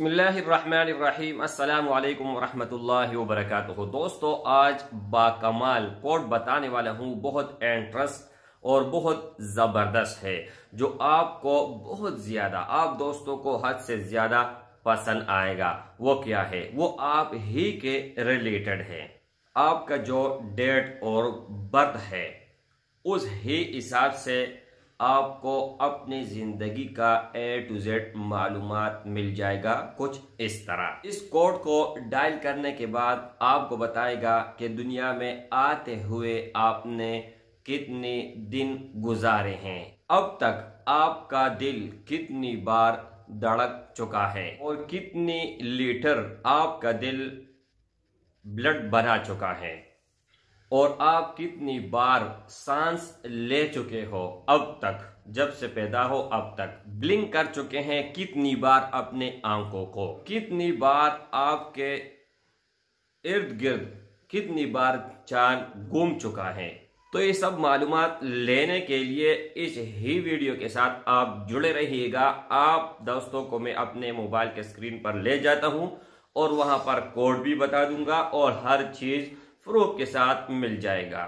बसमीम् अल्लाम वरहमतुल्लाहि दोस्तों आज बाकमाल कोड बताने वाला हूँ बहुत इंटरेस्ट और बहुत ज़बरदस्त है जो आपको बहुत ज़्यादा आप दोस्तों को हद से ज़्यादा पसंद आएगा वो क्या है वो आप ही के रिलेटेड है आपका जो डेट और बर्थ है उस ही हिसाब से आपको अपनी ज़िंदगी का ए टू जेड मालूम मिल जाएगा कुछ इस तरह इस कोड को डायल करने के बाद आपको बताएगा कि दुनिया में आते हुए आपने कितने दिन गुजारे हैं अब तक आपका दिल कितनी बार धड़क चुका है और कितनी लीटर आपका दिल ब्लड बना चुका है और आप कितनी बार सांस ले चुके हो अब तक जब से पैदा हो अब तक ब्लिंक कर चुके हैं कितनी बार अपने आंखों को कितनी बार आपके इर्द गिर्द कितनी बार चांद घूम चुका है तो ये सब मालूम लेने के लिए इस ही वीडियो के साथ आप जुड़े रहिएगा आप दोस्तों को मैं अपने मोबाइल के स्क्रीन पर ले जाता हूं और वहां पर कोड भी बता दूंगा और हर चीज़ फ़्रोक के साथ मिल जाएगा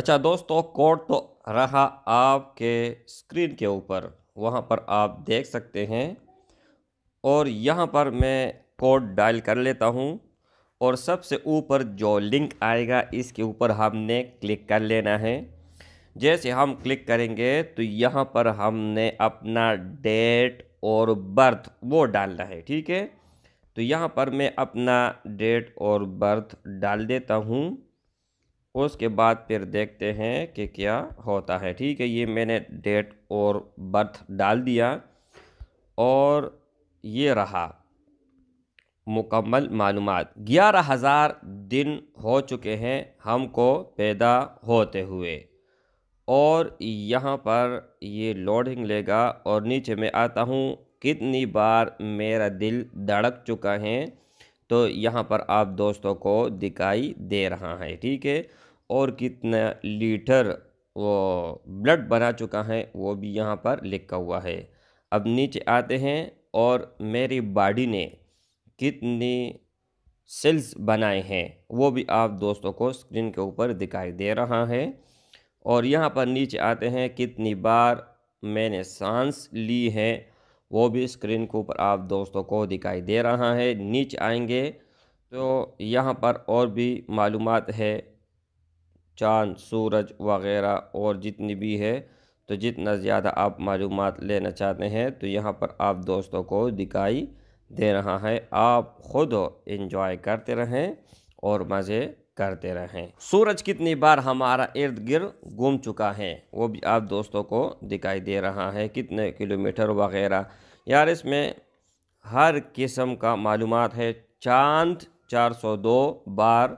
अच्छा दोस्तों कोड तो रहा आपके स्क्रीन के ऊपर वहाँ पर आप देख सकते हैं और यहाँ पर मैं कोड डायल कर लेता हूँ और सबसे ऊपर जो लिंक आएगा इसके ऊपर हमने क्लिक कर लेना है जैसे हम क्लिक करेंगे तो यहाँ पर हमने अपना डेट और बर्थ वो डालना है ठीक है तो यहाँ पर मैं अपना डेट और बर्थ डाल देता हूँ उसके बाद फिर देखते हैं कि क्या होता है ठीक है ये मैंने डेट और बर्थ डाल दिया और ये रहा मुकम्मल मालूम ग्यारह हज़ार दिन हो चुके हैं हमको पैदा होते हुए और यहाँ पर ये लोडिंग लेगा और नीचे में आता हूँ कितनी बार मेरा दिल धड़क चुका है तो यहाँ पर आप दोस्तों को दिखाई दे रहा है ठीक है और कितना लीटर वो ब्लड बना चुका है वो भी यहाँ पर लिखा हुआ है अब नीचे आते हैं और मेरी बॉडी ने कितनी सेल्स बनाए हैं वो भी आप दोस्तों को स्क्रीन के ऊपर दिखाई दे रहा है और यहाँ पर नीचे आते हैं कितनी बार मैंने सांस ली है वो भी स्क्रीन के ऊपर आप दोस्तों को दिखाई दे रहा है नीचे आएंगे तो यहाँ पर और भी मालूम है चाँद सूरज वगैरह और जितनी भी है तो जितना ज़्यादा आप मालूम लेना चाहते हैं तो यहाँ पर आप दोस्तों को दिखाई दे रहा है आप ख़ुद इंजॉय करते रहें और मज़े करते रहें सूरज कितनी बार हमारा इर्द गिर्द घूम चुका है वो भी आप दोस्तों को दिखाई दे रहा है कितने किलोमीटर वगैरह यार इसमें हर किस्म का मालूम है चांद 402 बार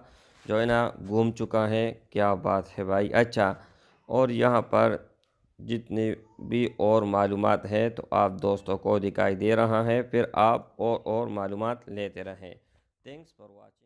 जो है ना घूम चुका है क्या बात है भाई अच्छा और यहाँ पर जितनी भी और मालूम है तो आप दोस्तों को दिखाई दे रहा है फिर आप और और मालूम लेते रहें थैंक्स फॉर वॉचिंग